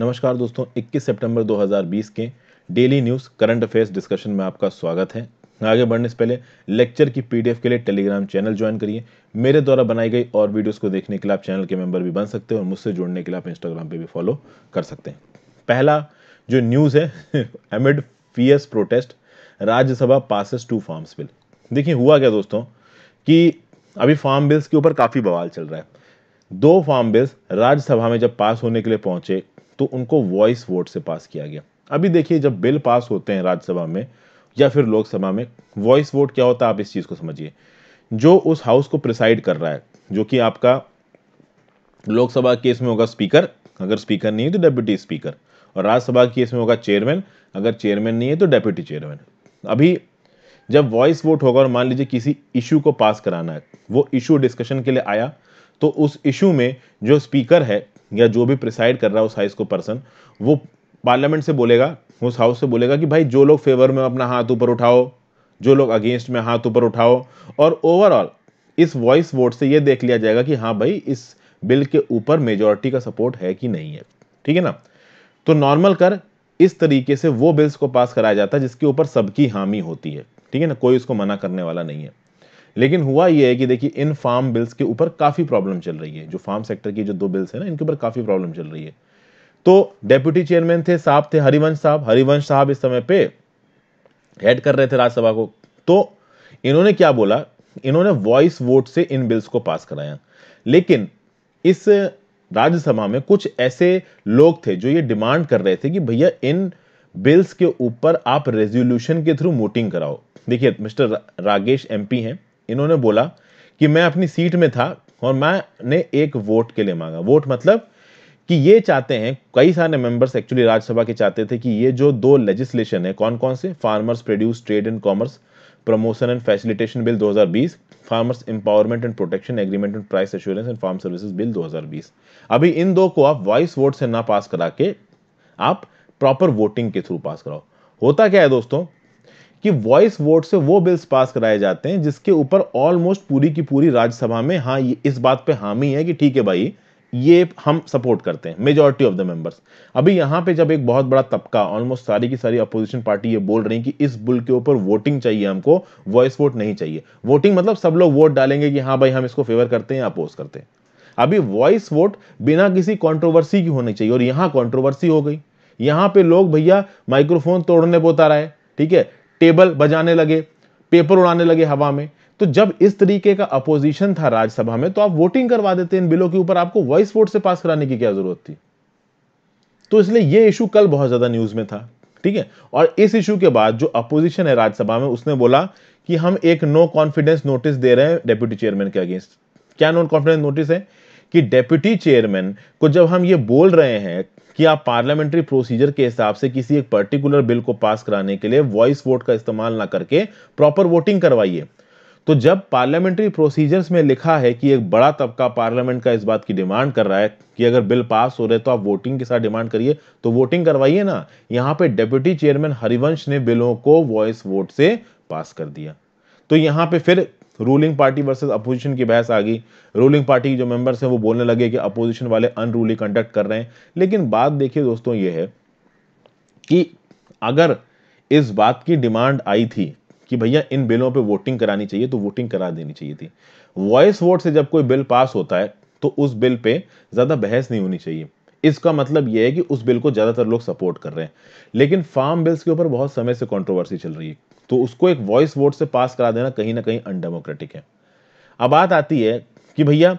नमस्कार दोस्तों 21 सितंबर 2020 के daily news current affairs discussion में आपका स्वागत है आगे बढ़ने से पहले लेक्चर की पीडीएफ के लिए टेलीग्राम चैनल ज्वाइन करिए मेरे द्वारा बनाई गई और वीडियोस को देखने के लिए आप चैनल के मेंबर भी बन सकते हैं और मुझसे जुड़ने के लिए आप इंस्टाग्राम पे भी फॉलो कर सकते हैं पहला जो न्यूज़ है amid fierce protest Rajya Sabha passes two farms bill देखिए हुआ क्या दोस्तों कि अभी फार्म बिल्स के ऊपर काफ़ी बवाल चल रहा है दो फार्म बिल्स राज्यसभा में जब पास होने के लिए पहुंचे तो उनको वॉइस वोट से पास किया गया अभी देखिए जब बिल पास होते हैं राज्यसभा में या फिर लोकसभा में वॉइस वोट क्या होता है आप इस चीज़ को समझिए जो उस हाउस को प्रिसाइड कर रहा है जो कि आपका लोकसभा केस में होगा स्पीकर अगर स्पीकर नहीं है तो डेप्यूटी स्पीकर और राज्यसभा केस में होगा चेयरमैन अगर चेयरमैन नहीं है तो डेप्यूटी चेयरमैन अभी जब वॉइस वोट होगा और मान लीजिए किसी इशू को पास कराना है वो इशू डिस्कशन के लिए आया तो उस इशू में जो स्पीकर है या जो भी प्रिसाइड कर रहा है उस हाउस को पर्सन वो पार्लियामेंट से बोलेगा उस हाउस से बोलेगा कि भाई जो लोग फेवर में अपना हाथ ऊपर उठाओ जो लोग अगेंस्ट में हाथ ऊपर उठाओ और ओवरऑल इस वॉइस वोट से यह देख लिया जाएगा कि हाँ भाई इस बिल के ऊपर मेजोरिटी का सपोर्ट है कि नहीं है ठीक है ना तो नॉर्मल कर इस तरीके से वो बिल्स को पास कराया जाता है जिसके ऊपर सबकी हामी होती है ठीक है ना कोई उसको मना करने वाला नहीं है लेकिन हुआ यह है कि देखिए इन फार्म बिल्स के ऊपर काफ़ी प्रॉब्लम चल रही है जो फार्म सेक्टर की जो दो बिल्स है ना इनके ऊपर काफ़ी प्रॉब्लम चल रही है तो डेप्यूटी चेयरमैन थे साहब थे हरिवंश साहब हरिवंश साहब इस समय पे हेड कर रहे थे राज्यसभा को तो इन्होंने क्या बोला इन्होंने वॉइस वोट से इन बिल्स को पास कराया लेकिन इस राज्यसभा में कुछ ऐसे लोग थे जो ये डिमांड कर रहे थे कि भैया इन बिल्स के ऊपर आप रेजोल्यूशन के थ्रू वोटिंग कराओ देखिए मिस्टर रागेश एमपी हैं इन्होंने बोला कि मैं अपनी सीट में था और मैंने एक वोट के लिए मांगा वोट मतलब कि ये चाहते हैं कई सारे मेंबर्स एक्चुअली राज्यसभा के चाहते थे कि ये जो दो लेजिस्लेशन है कौन कौन से farmers produce trade and commerce promotion and facilitation bill 2020 farmers empowerment and protection agreement and price assurance and farm services bill 2020 अभी इन दो को आप वॉइस वोट से ना पास करा के आप प्रॉपर वोटिंग के थ्रू पास कराओ होता क्या है दोस्तों कि वॉइस वोट से वो बिल्स पास कराए जाते हैं जिसके ऊपर ऑलमोस्ट पूरी की पूरी राज्यसभा में हाँ इस बात पे हामी है कि ठीक है भाई ये हम सपोर्ट करते हैं मेजोरिटी ऑफ द मेंबर्स अभी यहां पे जब एक बहुत बड़ा तबका ऑलमोस्ट सारी की सारी अपोजिशन पार्टी ये बोल रही कि इस बिल के ऊपर वोटिंग चाहिए हमको वॉइस वोट नहीं चाहिए वोटिंग मतलब सब लोग वोट डालेंगे कि हाँ भाई हम इसको फेवर करते हैं या अपोज करते हैं अभी वॉइस वोट बिना किसी कॉन्ट्रोवर्सी की होनी चाहिए और यहां कॉन्ट्रोवर्सी हो गई यहां पे लोग भैया माइक्रोफोन तोड़ने पोता उतारा है ठीक है टेबल बजाने लगे पेपर उड़ाने लगे हवा में तो जब इस तरीके का अपोजिशन था राज्यसभा में तो आप वोटिंग करवा देते इन बिलों के ऊपर आपको वॉइस वोट से पास कराने की क्या जरूरत थी तो इसलिए यह इशू कल बहुत ज्यादा न्यूज में था ठीक है और इस इशू के बाद जो अपोजिशन है राज्यसभा में उसने बोला कि हम एक नो कॉन्फिडेंस नोटिस दे रहे हैं डेप्यूटी चेयरमैन के अगेंस्ट क्या नो कॉन्फिडेंस नोटिस है कि डेप्यूटी चेयरमैन को जब हम ये बोल रहे हैं कि आप पार्लियामेंट्री प्रोसीजर के हिसाब से किसी एक पर्टिकुलर बिल को पास कराने के लिए वॉइस वोट का इस्तेमाल ना करके प्रॉपर वोटिंग करवाइए तो जब पार्लियामेंट्री प्रोसीजर्स में लिखा है कि एक बड़ा तबका पार्लियामेंट का इस बात की डिमांड कर रहा है कि अगर बिल पास हो रहे तो आप वोटिंग के साथ डिमांड करिए तो वोटिंग करवाइए ना यहां पे डेप्यूटी चेयरमैन हरिवंश ने बिलों को वॉइस वोट से पास कर दिया तो यहां पे फिर रूलिंग पार्टी वर्सेस अपोजिशन की बहस आ गई रूलिंग पार्टी के जो मेंबर्स हैं वो बोलने लगे कि अपोजिशन वाले अनरूली कंडक्ट कर रहे हैं लेकिन बात देखिए दोस्तों ये है कि अगर इस बात की डिमांड आई थी कि भैया इन बिलों पे वोटिंग करानी चाहिए तो वोटिंग करा देनी चाहिए थी वॉइस वोट से जब कोई बिल पास होता है तो उस बिल पे ज़्यादा बहस नहीं होनी चाहिए इसका मतलब यह है कि उस बिल को ज़्यादातर लोग सपोर्ट कर रहे हैं लेकिन फार्म बिल्स के ऊपर बहुत समय से कॉन्ट्रोवर्सी चल रही है तो उसको एक वॉइस वोट से पास करा देना कहीं ना कहीं अनडेमोक्रेटिक है अब बात आती है कि भैया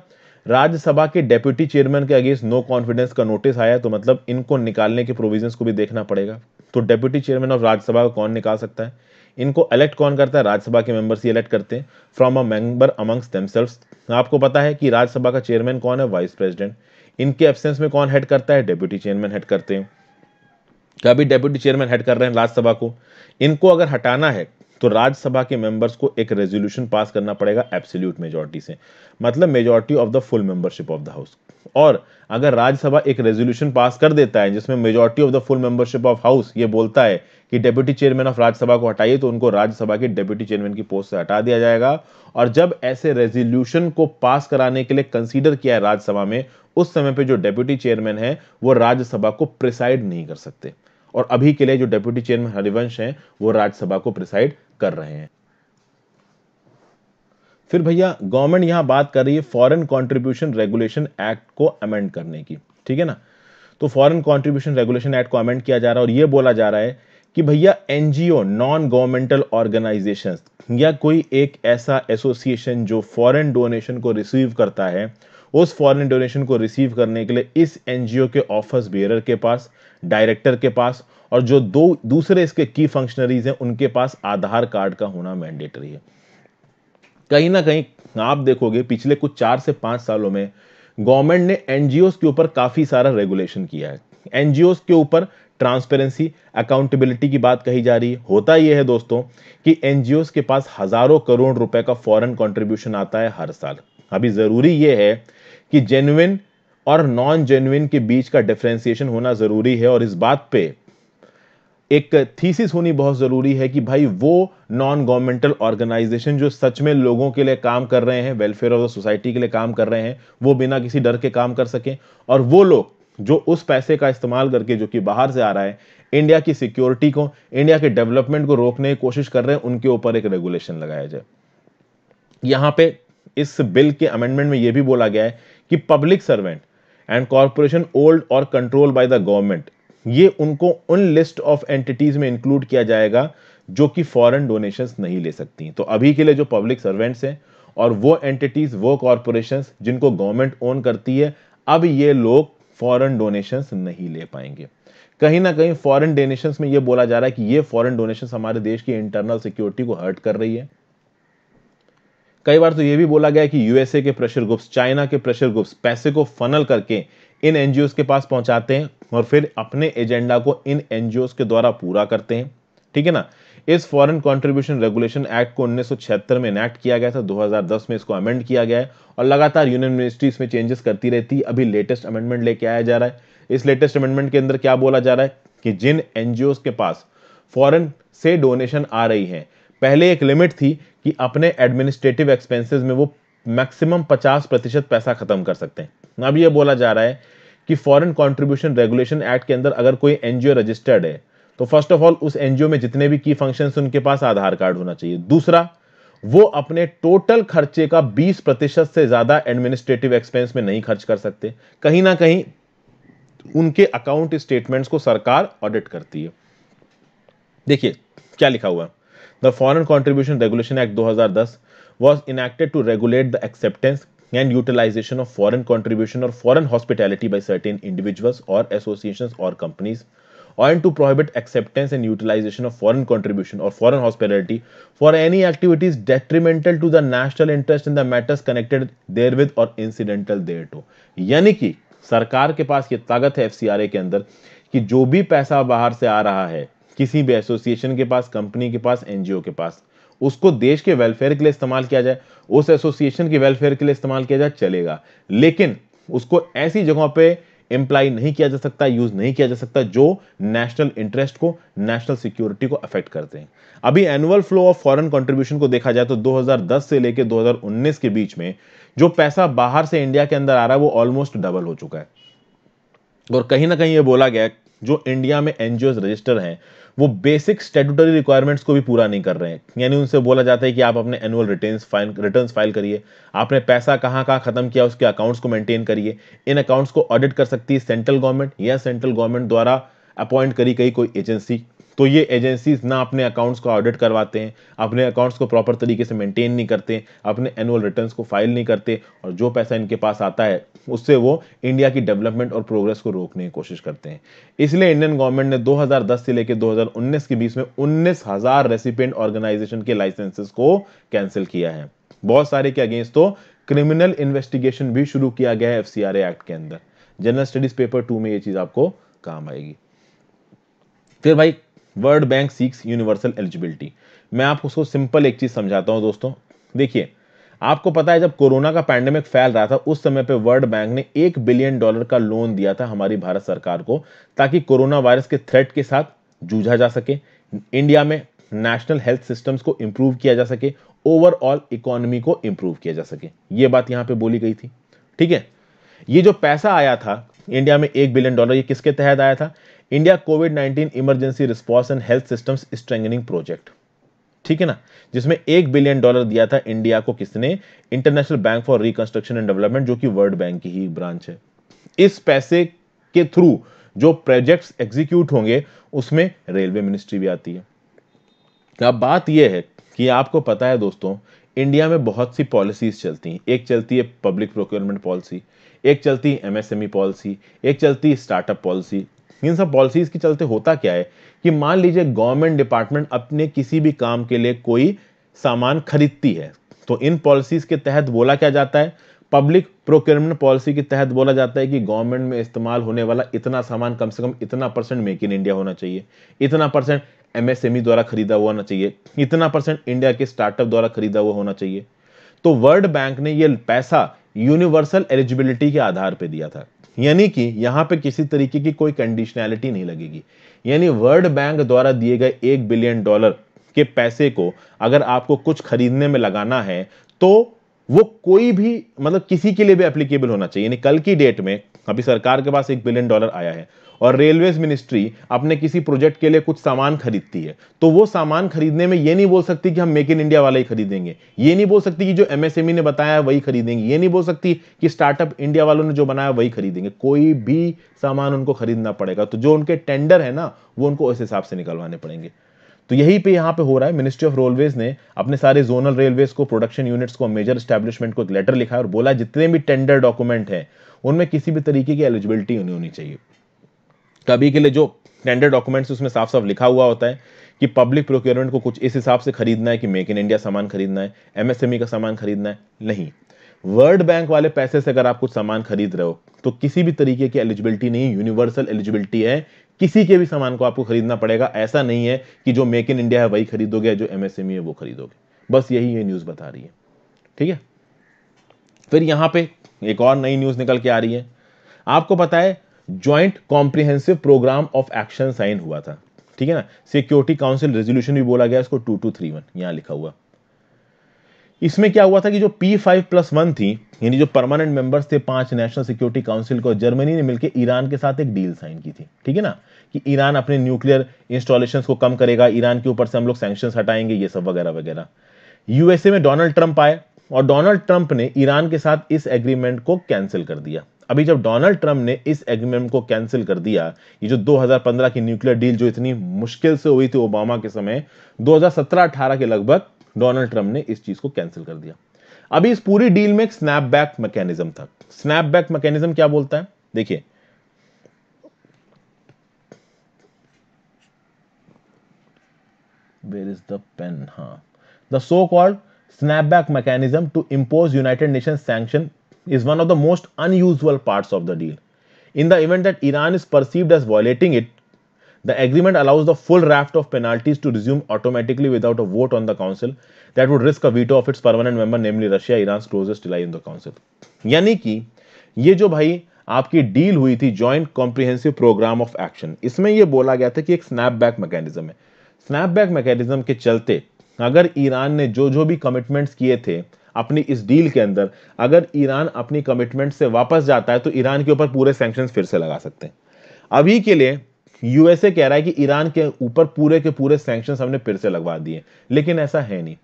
राज्यसभा के डेप्यूटी चेयरमैन के अगेंस्ट नो कॉन्फिडेंस का नोटिस आया तो मतलब इनको निकालने के प्रोविजंस को भी देखना पड़ेगा तो डेप्यूटी चेयरमैन ऑफ राज्यसभा को कौन निकाल सकता है इनको इलेक्ट कौन करता है राज्यसभा के मेंबर्स ही इलेक्ट करते हैं from a member amongst themselves आपको पता है कि राज्यसभा का चेयरमैन कौन है वाइस प्रेसिडेंट इनके एब्सेंस में कौन हेड करता है डेप्यूटी चेयरमैन हेड करते हैं का तो भी डेप्यूटी चेयरमैन हेड कर रहे हैं राज्यसभा को इनको अगर हटाना है तो राज्यसभा के मेंबर्स को एक रेजोल्यूशन पास करना पड़ेगा एब्सोल्यूट मेजोरिटी से मतलब majority of the full membership of the house और अगर राज्यसभा एक रेजोल्यूशन पास कर देता है जिसमें majority of the full membership of house ये बोलता है कि डेप्यूटी चेयरमैन ऑफ राज्यसभा को हटाइए तो उनको राज्यसभा के डेप्यूटी चेयरमैन की पोस्ट से हटा दिया जाएगा और जब ऐसे रेजोल्यूशन को पास कराने के लिए कंसीडर किया है राज्यसभा में उस समय पर जो डेप्यूटी चेयरमैन है वो राज्यसभा को प्रिसाइड नहीं कर सकते और अभी के लिए जो डेप्यूटी चेयरमैन हरिवंश हैं वो राज्यसभा को प्रिसाइड कर रहे हैं फिर भैया गवर्नमेंट यहां बात कर रही है फॉरेन कंट्रीब्यूशन रेगुलेशन एक्ट को अमेंड करने की ठीक है ना तो फॉरेन कंट्रीब्यूशन रेगुलेशन एक्ट को अमेंड किया जा रहा है और यह बोला जा रहा है कि भैया एनजीओ नॉन गवर्नमेंटल ऑर्गेनाइजेशन या कोई एक ऐसा एसोसिएशन जो फॉरेन डोनेशन को रिसीव करता है उस फॉरेन डोनेशन को रिसीव करने के लिए इस एनजीओ के ऑफिस बेरर के पास डायरेक्टर के पास और जो दो दूसरे इसके की फंक्शनरीज हैं उनके पास आधार कार्ड का होना मैंडेटरी है कहीं ना कहीं आप देखोगे पिछले कुछ चार से पांच सालों में गवर्नमेंट ने एनजीओ के ऊपर काफी सारा रेगुलेशन किया है एनजीओ के ऊपर ट्रांसपेरेंसी अकाउंटेबिलिटी की बात कही जा रही है होता यह है दोस्तों कि एनजीओ के पास हजारों करोड़ रुपए का फॉरेन कंट्रीब्यूशन आता है हर साल अभी जरूरी यह है कि जेन्युन और नॉन जेन्युन के बीच का डिफ्रेंसिएशन होना जरूरी है और इस बात पे एक थीसिस होनी बहुत ज़रूरी है कि भाई वो नॉन गवर्नमेंटल ऑर्गेनाइजेशन जो सच में लोगों के लिए काम कर रहे हैं वेलफेयर ऑफ द सोसाइटी के लिए काम कर रहे हैं वो बिना किसी डर के काम कर सकें और वो लोग जो उस पैसे का इस्तेमाल करके जो कि बाहर से आ रहा है इंडिया की सिक्योरिटी को इंडिया के डेवलपमेंट को रोकने की कोशिश कर रहे हैं उनके ऊपर एक रेगुलेशन लगाया जाए यहां पे इस बिल के अमेंडमेंट में यह भी बोला गया है कि public servant and corporation owned और कंट्रोल बाय द गवर्नमेंट ये उनको उन लिस्ट ऑफ एंटिटीज में इंक्लूड किया जाएगा जो कि फॉरेन डोनेशन नहीं ले सकती तो अभी के लिए जो पब्लिक सर्वेंट्स हैं और वो एंटिटीज वो कॉरपोरेशन जिनको गवर्नमेंट ओन करती है अब ये लोग फॉरेन डोनेशन नहीं ले पाएंगे कहीं ना कहीं फॉरेन डोनेशंस में ये बोला जा रहा है कि ये फॉरेन डोनेशंस हमारे देश की इंटरनल सिक्योरिटी को हर्ट कर रही है कई बार तो ये भी बोला गया कि यूएसए के प्रेशर ग्रुप्स चाइना के प्रेशर ग्रुप्स पैसे को फनल करके इन एनजीओ के पास पहुंचाते हैं और फिर अपने एजेंडा को इन एनजीओ के द्वारा पूरा करते हैं ठीक है ना इस फॉरेन कंट्रीब्यूशन रेगुलेशन एक्ट को उन्नीस में इनैक्ट किया गया था 2010 में इसको अमेंड किया गया है और लगातार यूनियन मिनिस्ट्रीज में चेंजेस करती रहती है अभी लेटेस्ट अमेंडमेंट लेके आया जा रहा है इस लेटेस्ट अमेंडमेंट के अंदर क्या बोला जा रहा है कि जिन एनजीओ के पास फॉरन से डोनेशन आ रही है पहले एक लिमिट थी कि अपने एडमिनिस्ट्रेटिव एक्सपेंसेस में वो मैक्सिमम 50 प्रतिशत पैसा खत्म कर सकते हैं अब ये बोला जा रहा है कि फॉरेन कंट्रीब्यूशन रेगुलेशन एक्ट के अंदर अगर कोई एनजीओ रजिस्टर्ड है तो फर्स्ट ऑफ ऑल उस एनजीओ में जितने भी की फंक्शन उनके पास आधार कार्ड होना चाहिए दूसरा वो अपने टोटल खर्चे का 20 प्रतिशत से ज्यादा एडमिनिस्ट्रेटिव एक्सपेंस में नहीं खर्च कर सकते कहीं ना कहीं उनके अकाउंट स्टेटमेंट्स को सरकार ऑडिट करती है देखिए क्या लिखा हुआ है The Foreign Contribution Regulation Act 2010 was enacted to regulate the acceptance and utilization of foreign contribution or foreign hospitality by certain individuals or associations or companies and to prohibit acceptance and utilization of foreign contribution or foreign hospitality for any activities detrimental to the national interest in the matters connected therewith or incidental thereto यानी कि सरकार के पास ये ताकत है F के अंदर कि जो भी पैसा बाहर से आ रहा है किसी भी एसोसिएशन के पास कंपनी के पास एनजीओ के पास उसको देश के वेलफेयर के लिए इस्तेमाल किया जाए उस एसोसिएशन के वेलफेयर के लिए इस्तेमाल किया जाए चलेगा लेकिन उसको ऐसी जगहों पे इंप्लाई नहीं किया जा सकता यूज नहीं किया जा सकता जो नेशनल इंटरेस्ट को नेशनल सिक्योरिटी को अफेक्ट करते हैं अभी annual flow of foreign contribution को देखा जाए तो 2010 से लेकर 2019 के बीच में जो पैसा बाहर से इंडिया के अंदर आ रहा है वो ऑलमोस्ट डबल हो चुका है और कहीं ना कहीं ये बोला गया जो इंडिया में एनजीओ रजिस्टर हैं वो बेसिक स्टेटूटरी रिक्वायरमेंट्स को भी पूरा नहीं कर रहे हैं यानी उनसे बोला जाता है कि आप अपने annual return file return file करिए आपने पैसा कहाँ कहाँ खत्म किया उसके अकाउंट्स को मेंटेन करिए इन अकाउंट्स को ऑडिट कर सकती है सेंट्रल गवर्नमेंट या सेंट्रल गवर्नमेंट द्वारा अपॉइंट करी गई कोई एजेंसी तो ये एजेंसीज ना अपने अकाउंट्स को ऑडिट करवाते हैं अपने अकाउंट्स को प्रॉपर तरीके से मेंटेन नहीं करते अपने एनुअल रिटर्न्स को फाइल नहीं करते और जो पैसा इनके पास आता है उससे वो इंडिया की डेवलपमेंट और प्रोग्रेस को रोकने की कोशिश करते हैं इसलिए इंडियन गवर्नमेंट ने 2010 से लेकर 2019 के बीच में उन्नीस हजार रेसिपेंट ऑर्गेनाइजेशन के लाइसेंसेस को कैंसिल किया है बहुत सारे के अगेंस्ट तो क्रिमिनल इन्वेस्टिगेशन भी शुरू किया गया है एफसीआरए एक्ट के अंदर जनरल स्टडीज पेपर टू में ये चीज आपको काम आएगी फिर भाई World Bank seeks universal eligibility मैं आपको उसको सिंपल एक चीज़ समझाता हूँ दोस्तों देखिए आपको पता है जब कोरोना का पैंडेमिक फैल रहा था उस समय पे वर्ल्ड बैंक ने एक बिलियन डॉलर का लोन दिया था हमारी भारत सरकार को ताकि कोरोना वायरस के थ्रेट के साथ जूझा जा सके इंडिया में नेशनल हेल्थ सिस्टम्स को इम्प्रूव किया जा सके ओवरऑल इकोनॉमी को इम्प्रूव किया जा सके ये बात यहाँ पे बोली गई थी ठीक है ये जो पैसा आया था इंडिया में एक बिलियन डॉलर ये किसके तहत आया था India COVID 19 emergency response and health system strengthening project ठीक है ना जिसमें एक बिलियन डॉलर दिया था इंडिया को किसने International Bank for Reconstruction and Development जो कि वर्ल्ड बैंक की ही ब्रांच है इस पैसे के थ्रू जो प्रोजेक्ट्स एग्जीक्यूट होंगे उसमें रेलवे मिनिस्ट्री भी आती है तो अब बात यह है कि आपको पता है दोस्तों इंडिया में बहुत सी पॉलिसीज चलती हैं एक चलती है पब्लिक प्रोक्योरमेंट पॉलिसी एक चलती है एमएसएमई पॉलिसी एक चलती है स्टार्टअप पॉलिसी इन सब पॉलिसीज के चलते होता क्या है कि मान लीजिए गवर्नमेंट डिपार्टमेंट अपने किसी भी काम के लिए कोई सामान खरीदती है तो इन पॉलिसीज के तहत बोला क्या जाता है पब्लिक प्रोक्योरमेंट पॉलिसी के तहत बोला जाता है कि गवर्नमेंट में इस्तेमाल होने वाला इतना सामान कम से कम इतना परसेंट मेक इन इंडिया होना चाहिए इतना परसेंट एमएसएमई e द्वारा खरीदा हुआ होना चाहिए इतना परसेंट इंडिया के स्टार्टअप द्वारा खरीदा हुआ होना चाहिए तो वर्ल्ड बैंक ने यह पैसा यूनिवर्सल एलिजिबिलिटी के आधार पर दिया था यानी कि यहां पे किसी तरीके की कोई कंडीशनैलिटी नहीं लगेगी यानी वर्ल्ड बैंक द्वारा दिए गए एक बिलियन डॉलर के पैसे को अगर आपको कुछ खरीदने में लगाना है तो वो कोई भी मतलब किसी के लिए भी एप्लीकेबल होना चाहिए यानी कल की डेट में अभी सरकार के पास एक बिलियन डॉलर आया है और रेलवे मिनिस्ट्री अपने किसी प्रोजेक्ट के लिए कुछ सामान खरीदती है तो वो सामान खरीदने में ये नहीं बोल सकती कि हम मेक इन इंडिया वाला ही खरीदेंगे ये नहीं बोल सकती कि जो एमएसएमई e ने बताया वही खरीदेंगे ये नहीं बोल सकती कि स्टार्टअप इंडिया वालों ने जो बनाया वही खरीदेंगे कोई भी सामान उनको खरीदना पड़ेगा तो जो उनके टेंडर है ना वो उनको उस हिसाब से निकलवाने पड़ेंगे तो यही पे यहाँ पे हो रहा है मिनिस्ट्री ऑफ रेलवेज ने अपने सारे जोनल रेलवेज को प्रोडक्शन यूनिट्स को मेजर स्टैब्लिशमेंट को एक लेटर लिखा है और बोला जितने भी टेंडर डॉक्यूमेंट हैं उनमें किसी भी तरीके की एलिजिबिलिटी होनी होनी चाहिए कभी तो के लिए जो टेंडर डॉक्यूमेंट्स उसमें साफ साफ लिखा हुआ होता है कि पब्लिक प्रोक्योरमेंट को कुछ इस हिसाब से खरीदना है कि मेक इन इंडिया सामान खरीदना है एमएसएमई e का सामान खरीदना है नहीं वर्ल्ड बैंक वाले पैसे से अगर आप कुछ सामान खरीद रहे हो तो किसी भी तरीके की एलिजिबिलिटी नहीं यूनिवर्सल एलिजिबिलिटी है किसी के भी सामान को आपको खरीदना पड़ेगा ऐसा नहीं है कि जो मेक इन इंडिया है वही खरीदोगे जो एमएसएमई e है वो खरीदोगे बस यही ये न्यूज़ बता रही है ठीक है फिर यहां पे एक और नई न्यूज़ निकल के आ रही है आपको पता है Joint Comprehensive Programme of Action sign हुआ था ठीक है ना सिक्योरिटी काउंसिल रेजोल्यूशन भी बोला गया इसको टू टू थ्री वन यहां लिखा हुआ इसमें क्या हुआ था कि जो पी फाइव प्लस वन थी यानी जो परमानेंट मेंबर्स थे पांच नेशनल सिक्योरिटी काउंसिल को जर्मनी ने मिलकर ईरान के साथ एक डील साइन की थी ठीक है ना कि ईरान अपने न्यूक्लियर इंस्टॉलेशन को कम करेगा ईरान के ऊपर से हम लोग सैक्शन हटाएंगे ये सब वगैरह वगैरह यूएसए में डोनाल्ड ट्रंप आए और डोनाल्ड ट्रंप ने ईरान के साथ इस एग्रीमेंट को कैंसिल कर दिया अभी जब डोनाल्ड ट्रंप ने इस एग्रीमेंट को कैंसिल कर दिया ये जो 2015 की न्यूक्लियर डील जो इतनी मुश्किल से हुई थी ओबामा के समय 2017-18 के लगभग डोनाल्ड ट्रंप ने इस चीज को कैंसिल कर दिया अभी इस पूरी डील में स्नैप बैक मैकेनिज्म था बैक मैकेनिज्म क्या बोलता है देखिए वेर इज द पेन हा the so called snapback mechanism to impose United Nation sanction is one of the most unusual part of the deal in the event that Iran is perceived as violating it The agreement allows the full raft of penalties to resume automatically without a vote on the Council that would risk a veto of its permanent member, namely Russia, Iran's closest ally in the Council. यानी कि ये जो भाई आपकी deal हुई थी Joint Comprehensive Programme of Action इसमें यह बोला गया था कि एक स्नैपबैक मैकेनिज्म है स्नैपबैक मैकेनिज्म के चलते अगर ईरान ने जो जो भी कमिटमेंट्स किए थे अपनी इस डील के अंदर अगर ईरान अपनी कमिटमेंट से वापस जाता है तो ईरान के ऊपर पूरे सैंक्शन फिर से लगा सकते हैं अभी के लिए यूएसए कह रहा है कि ईरान के ऊपर पूरे के पूरे सैंक्शन हमने फिर से लगवा दिए लेकिन ऐसा है नहीं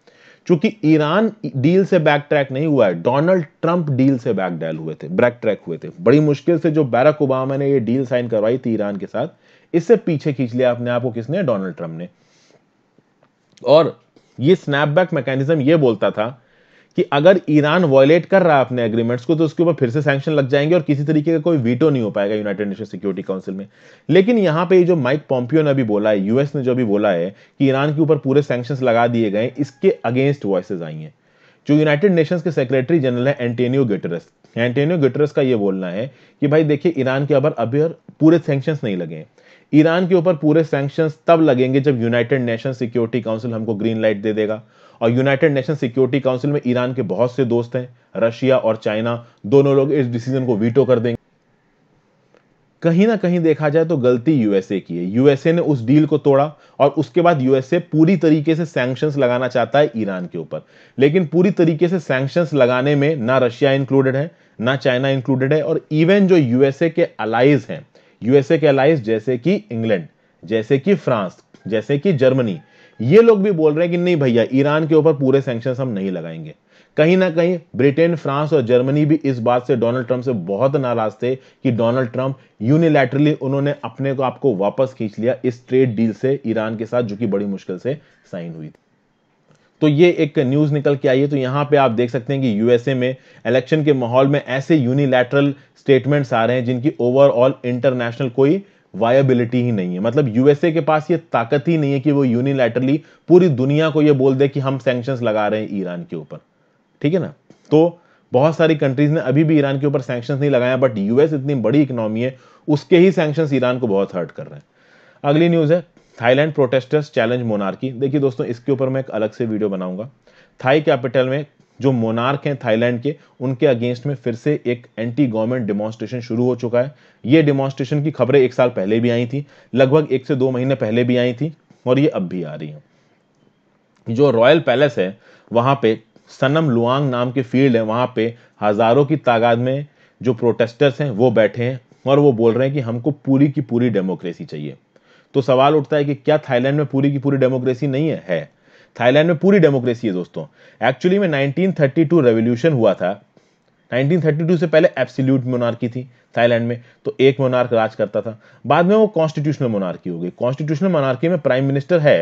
चूंकि ईरान डील से बैक ट्रैक नहीं हुआ है डोनाल्ड ट्रंप डील से बैक डायल हुए थे बैक ट्रैक हुए थे बड़ी मुश्किल से जो बैरक ओबामा ने ये डील साइन करवाई थी ईरान के साथ इससे पीछे खींच लिया अपने आप को किसने डोनाल्ड ट्रंप ने और ये स्नैपबैक मैकेनिज्म ये बोलता था कि अगर ईरान वॉयलेट कर रहा है अपने एग्रीमेंट्स को तो उसके ऊपर फिर से सैंक्शन लग जाएंगे और किसी तरीके का कोई वीटो नहीं हो पाएगा यूनाइटेड नेशन सिक्योरिटी काउंसिल में लेकिन यहां पर जो माइक पॉम्पियो ने अभी बोला है यूएस ने जो अभी बोला है कि ईरान के ऊपर पूरे सैंक्शन लगा दिए गए इसके अगेंस्ट वॉइस आई हैं जो यूनाइटेड नेशंस के सेक्रेटरी जनरल है एंटेनियो गेटरस एंटेनियो गेटरस का यह बोलना है कि भाई देखिए ईरान के ऊपर अभी पूरे सैंक्शंस नहीं लगे हैं ईरान के ऊपर पूरे सैंक्शंस तब लगेंगे जब यूनाइटेड नेशन सिक्योरिटी काउंसिल हमको ग्रीन लाइट दे देगा और यूनाइटेड नेशन सिक्योरिटी काउंसिल में ईरान के बहुत से दोस्त हैं रशिया और चाइना दोनों लोग इस डिसीजन को वीटो कर देंगे कहीं ना कहीं देखा जाए तो गलती यूएसए की है यूएसए ने उस डील को तोड़ा और उसके बाद यूएसए पूरी तरीके से सैंक्शन लगाना चाहता है ईरान के ऊपर लेकिन पूरी तरीके से सैंक्शन लगाने में ना रशिया इंक्लूडेड है ना चाइना इंक्लूडेड है और इवन जो यूएसए के अलाइज हैं यूएसए के अलाइज जैसे कि इंग्लैंड जैसे कि फ्रांस जैसे कि जर्मनी ये लोग भी बोल रहे हैं कि नहीं भैया ईरान के ऊपर पूरे सैंक्शन हम नहीं लगाएंगे कहीं ना कहीं ब्रिटेन फ्रांस और जर्मनी भी इस बात से डोनाल्ड ट्रंप से बहुत नाराज थे कि डोनाल्ड ट्रंप यूनिलैटरली उन्होंने अपने को आपको वापस खींच लिया इस ट्रेड डील से ईरान के साथ जो कि बड़ी मुश्किल से साइन हुई थी तो ये एक न्यूज निकल के आई है तो यहां पे आप देख सकते हैं कि यूएसए में इलेक्शन के माहौल में ऐसे यूनिलैटरल स्टेटमेंट्स आ रहे हैं जिनकी ओवरऑल इंटरनेशनल कोई वायबिलिटी ही नहीं है मतलब यूएसए के पास ये ताकत ही नहीं है कि वो यूनिलैटरली पूरी दुनिया को ये बोल दे कि हम सैंक्शंस लगा रहे हैं ईरान के ऊपर ठीक है ना तो बहुत सारी कंट्रीज ने अभी भी ईरान के ऊपर सैंक्शंस नहीं लगाया बट यूएस इतनी बड़ी इकोनॉमी है उसके ही सैंक्शंस ईरान को बहुत हर्ट कर रहे हैं अगली न्यूज़ है थाईलैंड प्रोटेस्टर्स चैलेंज मोनार्की देखिए दोस्तों इसके ऊपर मैं एक अलग से वीडियो बनाऊंगा थाई कैपिटल में जो मोनार्क हैं थाईलैंड के उनके अगेंस्ट में फिर से एक एंटी गवर्नमेंट डेमोन्स्ट्रेशन शुरू हो चुका है ये डेमोन्स्ट्रेशन की खबरें एक साल पहले भी आई थी लगभग एक से दो महीने पहले भी आई थी और ये अब भी आ रही हैं जो रॉयल पैलेस है वहाँ पे सनम लुआंग नाम के फील्ड है वहाँ पे हज़ारों की तादाद में जो प्रोटेस्टर्स हैं वो बैठे हैं और वो बोल रहे हैं कि हमको पूरी की पूरी डेमोक्रेसी चाहिए तो सवाल उठता है कि क्या थाईलैंड में पूरी की पूरी डेमोक्रेसी नहीं है है थाईलैंड में पूरी डेमोक्रेसी है दोस्तों एक्चुअली में 1932 रेवोल्यूशन हुआ था 1932 से पहले एब्सोल्यूट मोनार्की थी थाईलैंड में तो एक मोनार्क राज करता था बाद में वो कॉन्स्टिट्यूशनल मोनार्की हो गई कॉन्स्टिट्यूशनल मोनार्की में प्राइम मिनिस्टर है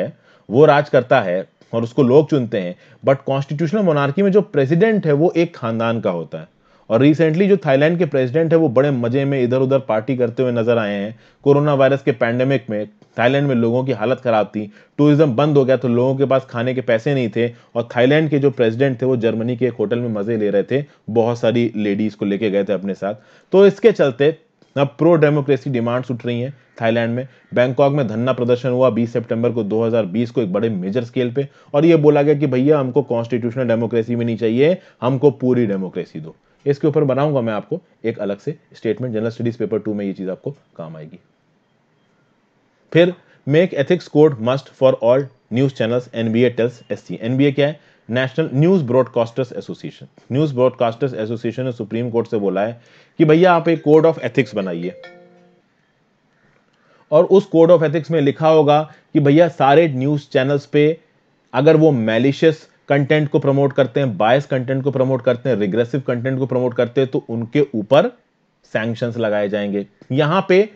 वो राज करता है और उसको लोग चुनते हैं बट कॉन्स्टिट्यूशनल मोनार्की में जो प्रेसिडेंट है वो एक खानदान का होता है और रिसेंटली जो थाईलैंड के प्रेसिडेंट है वो बड़े मजे में इधर उधर पार्टी करते हुए नजर आए हैं कोरोना वायरस के पैंडेमिक में थाईलैंड में लोगों की हालत खराब थी टूरिज्म बंद हो गया तो लोगों के पास खाने के पैसे नहीं थे और थाईलैंड के जो प्रेसिडेंट थे वो जर्मनी के एक होटल में मजे ले रहे थे बहुत सारी लेडीज को लेके गए थे अपने साथ तो इसके चलते अब प्रो डेमोक्रेसी डिमांड्स उठ रही हैं थाईलैंड में बैंकॉक में धरना प्रदर्शन हुआ 20 सितंबर को 2020 को एक बड़े मेजर स्केल पे और ये बोला गया कि भैया हमको कॉन्स्टिट्यूशनल डेमोक्रेसी में नहीं चाहिए हमको पूरी डेमोक्रेसी दो इसके ऊपर बनाऊंगा मैं आपको एक अलग से statement general studies paper two में ये चीज आपको काम आएगी फिर make ethics code must for all news channels NBA tells SC NBA क्या है National News Broadcasters Association News Broadcasters Association ने सुप्रीम कोर्ट से बोला है कि भैया आप एक कोड ऑफ एथिक्स बनाइए और उस कोड ऑफ एथिक्स में लिखा होगा कि भैया सारे न्यूज चैनल्स पे अगर वो मैलिशियस कंटेंट को प्रमोट करते हैं बायस कंटेंट को प्रमोट करते हैं रिग्रेसिव कंटेंट को प्रमोट करते हैं तो उनके ऊपर सैंक्शन लगाए जाएंगे यहां पे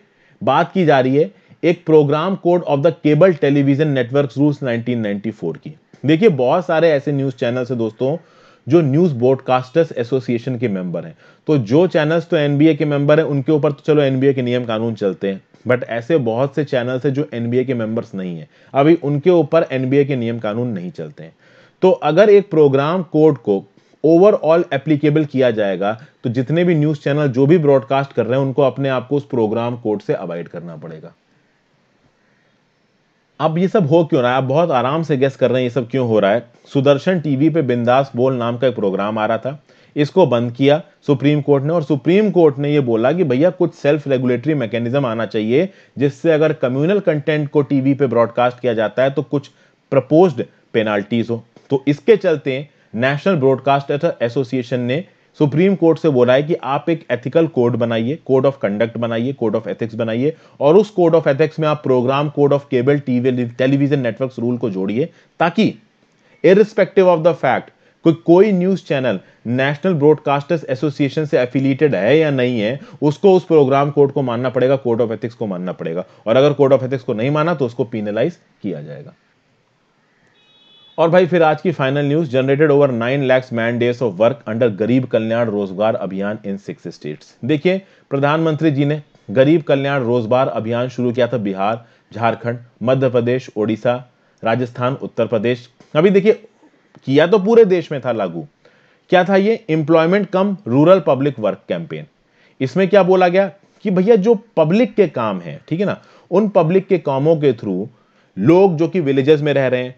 बात की जा रही है एक programme code of the cable television network rules 1994 की देखिए बहुत सारे ऐसे न्यूज चैनल है दोस्तों जो न्यूज ब्रॉडकास्टर्स एसोसिएशन के मेंबर हैं तो जो चैनल्स तो एनबीए के मेंबर हैं उनके ऊपर तो चलो एनबीए के नियम कानून चलते हैं बट ऐसे बहुत से चैनल्स हैं जो एनबीए के मेंबर्स नहीं हैं अभी उनके ऊपर एनबीए के नियम कानून नहीं चलते हैं तो अगर एक प्रोग्राम कोड को ओवरऑल एप्लीकेबल किया जाएगा तो जितने भी न्यूज चैनल जो भी ब्रॉडकास्ट कर रहे हैं उनको अपने आप को उस प्रोग्राम कोड से अवॉइड करना पड़ेगा अब ये सब हो क्यों रहा है आप बहुत आराम से गेस कर रहे हैं ये सब क्यों हो रहा है सुदर्शन टीवी पे बिंदास बोल नाम का एक प्रोग्राम आ रहा था इसको बंद किया सुप्रीम कोर्ट ने और सुप्रीम कोर्ट ने ये बोला कि भैया कुछ सेल्फ रेगुलेटरी मैकेनिज्म आना चाहिए जिससे अगर कम्युनल कंटेंट को टीवी पे ब्रॉडकास्ट किया जाता है तो कुछ प्रपोज्ड पेनाल्टीज हो तो इसके चलते नेशनल ब्रॉडकास्टर एसोसिएशन ने सुप्रीम कोर्ट से बोला है कि आप एक एथिकल कोड बनाइए कोड ऑफ कंडक्ट बनाइए कोड ऑफ एथिक्स बनाइए और उस कोड ऑफ एथिक्स में आप programme code of cable TV television network rule को जोड़िए ताकि इरिस्पेक्टिव ऑफ द फैक्ट कोई कोई news channel National Broadcasters Association से एफिलिएटेड है या नहीं है उसको उस प्रोग्राम कोड को मानना पड़ेगा कोड ऑफ एथिक्स को मानना पड़ेगा और अगर कोड ऑफ एथिक्स को नहीं माना तो उसको पीनलाइज किया जाएगा और भाई फिर आज की final news generated over nine lakhs man days of work under Garib Kalyan रोजगार अभियान इन सिक्स स्टेट्स देखिए प्रधानमंत्री जी ने गरीब कल्याण रोजगार अभियान शुरू किया था बिहार झारखंड मध्य प्रदेश ओडिशा राजस्थान उत्तर प्रदेश अभी देखिए किया तो पूरे देश में था लागू क्या था ये employment cum rural public work campaign इसमें क्या बोला गया कि भैया जो पब्लिक के काम है ठीक है ना उन पब्लिक के कामों के थ्रू लोग जो कि विलेजेस में रह रहे हैं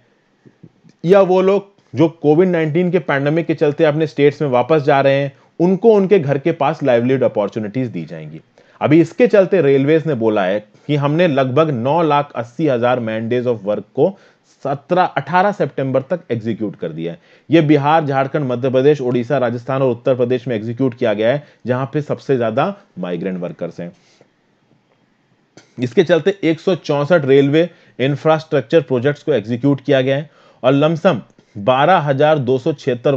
या वो लोग जो कोविड 19 के पैंडमिक के चलते अपने स्टेट्स में वापस जा रहे हैं उनको उनके घर के पास लाइवलीहुड अपॉर्चुनिटीज दी जाएंगी अभी इसके चलते रेलवेज ने बोला है कि हमने लगभग नौ लाख अस्सी हजार मैंडेज ऑफ वर्क को सत्रह अठारह सेप्टेंबर तक एग्जीक्यूट कर दिया है यह बिहार झारखंड मध्य प्रदेश उड़ीसा राजस्थान और उत्तर प्रदेश में एग्जीक्यूट किया गया है जहां पे सबसे ज्यादा माइग्रेंट वर्कर्स हैं इसके चलते एक रेलवे इंफ्रास्ट्रक्चर प्रोजेक्ट्स को एग्जीक्यूट किया गया है और लमसम बारह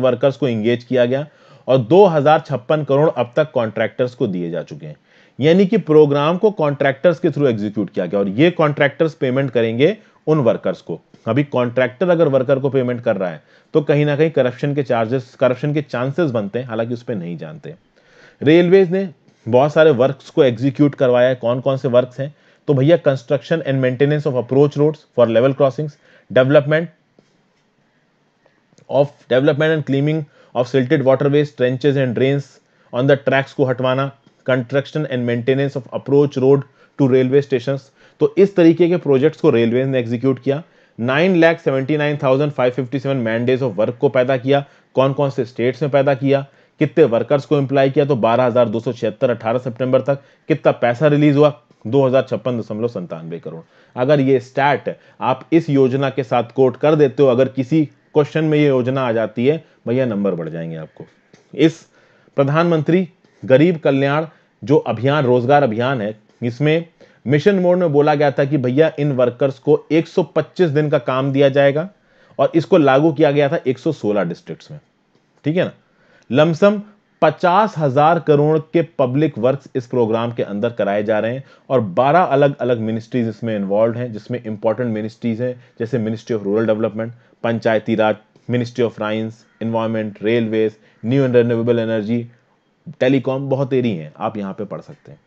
वर्कर्स को इंगेज किया गया और दो करोड़ अब तक कॉन्ट्रैक्टर्स को दिए जा चुके हैं यानी कि प्रोग्राम को कॉन्ट्रैक्टर्स के थ्रू एग्जीक्यूट किया गया और ये कॉन्ट्रैक्टर्स पेमेंट करेंगे उन वर्कर्स को अभी कॉन्ट्रैक्टर अगर वर्कर को पेमेंट कर रहा है तो कहीं ना कहीं करप्शन के चार्जेस करप्शन के चांसेस बनते हैं हालांकि उस पर नहीं जानते रेलवेज ने बहुत सारे वर्क्स को एग्जीक्यूट करवाया है कौन कौन से वर्क्स हैं तो भैया construction and maintenance of approach roads for level crossings development of development and cleaning of silted waterways trenches and drains on the tracks को हटवाना construction and maintenance of approach road to railway station तो इस तरीके के projects को railway ने execute किया nine lakh seventy nine thousand five fifty seven man days of work को पैदा किया कौन कौन से स्टेट्स में पैदा किया कितने वर्कर्स को एम्प्लॉय किया तो बारह हज़ार दो सौ छिहत्तर अठारह सितंबर तक कितना पैसा रिलीज हुआ दो हज़ार छप्पन दशमलव संतानवे करोड़ अगर ये स्टैट आप इस योजना के साथ कोट कर देते हो अगर किसी क्वेश्चन में ये योजना आ जाती है भैया नंबर बढ़ जाएंगे आपको इस प्रधानमंत्री गरीब कल्याण जो अभियान रोजगार अभियान है इसमें मिशन मोड में बोला गया था कि भैया इन वर्कर्स को 125 दिन का काम दिया जाएगा और इसको लागू किया गया था 116 डिस्ट्रिक्ट्स में ठीक है ना लमसम पचास हजार करोड़ के पब्लिक वर्क्स इस प्रोग्राम के अंदर कराए जा रहे हैं और 12 अलग अलग मिनिस्ट्रीज इसमें इन्वॉल्व हैं जिसमें इंपॉर्टेंट मिनिस्ट्रीज हैं जैसे ministry of rural development Panchayati Raj ministry of science environment railways new and renewable energy telecom बहुत एरी हैं आप यहाँ पे पढ़ सकते हैं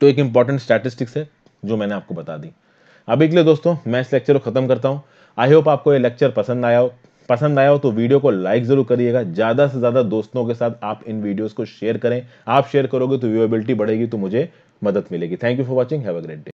तो एक इंपॉर्टेंट स्टैटिस्टिक्स है जो मैंने आपको बता दी अभी के लिए दोस्तों मैं इस लेक्चर को ख़त्म करता हूँ आई होप आपको ये लेक्चर पसंद आया हो पसंद आया हो तो वीडियो को लाइक ज़रूर करिएगा ज़्यादा से ज़्यादा दोस्तों के साथ आप इन वीडियोस को शेयर करें आप शेयर करोगे तो व्यूएबिलिटी बढ़ेगी तो मुझे मदद मिलेगी thank you for watching have a great day